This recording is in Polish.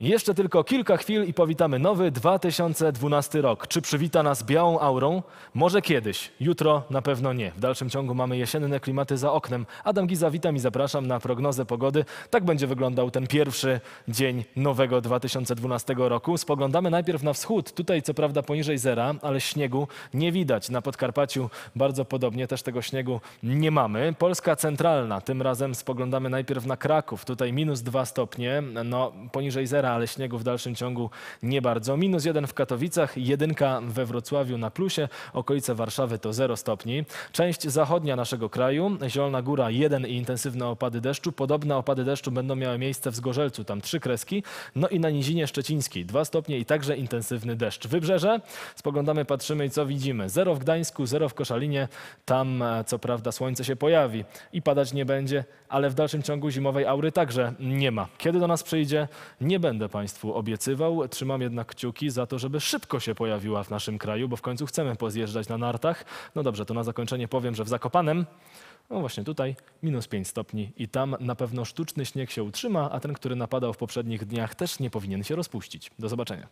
Jeszcze tylko kilka chwil i powitamy nowy 2012 rok. Czy przywita nas białą aurą? Może kiedyś, jutro na pewno nie. W dalszym ciągu mamy jesienne klimaty za oknem. Adam Giza, witam i zapraszam na prognozę pogody. Tak będzie wyglądał ten pierwszy dzień nowego 2012 roku. Spoglądamy najpierw na wschód. Tutaj co prawda poniżej zera, ale śniegu nie widać. Na Podkarpaciu bardzo podobnie, też tego śniegu nie mamy. Polska centralna, tym razem spoglądamy najpierw na Kraków. Tutaj minus 2 stopnie, no poniżej zera ale śniegu w dalszym ciągu nie bardzo. Minus jeden w Katowicach, jedynka we Wrocławiu na plusie, okolice Warszawy to 0 stopni. Część zachodnia naszego kraju, Zielona Góra 1 i intensywne opady deszczu. Podobne opady deszczu będą miały miejsce w Zgorzelcu, tam trzy kreski. No i na Nizinie Szczecińskiej 2 stopnie i także intensywny deszcz. Wybrzeże, spoglądamy, patrzymy i co widzimy. 0 w Gdańsku, 0 w Koszalinie, tam e, co prawda słońce się pojawi i padać nie będzie, ale w dalszym ciągu zimowej aury także nie ma. Kiedy do nas przyjdzie, nie będę będę Państwu obiecywał. Trzymam jednak kciuki za to, żeby szybko się pojawiła w naszym kraju, bo w końcu chcemy pozjeżdżać na nartach. No dobrze, to na zakończenie powiem, że w Zakopanem no właśnie tutaj minus 5 stopni i tam na pewno sztuczny śnieg się utrzyma, a ten, który napadał w poprzednich dniach też nie powinien się rozpuścić. Do zobaczenia.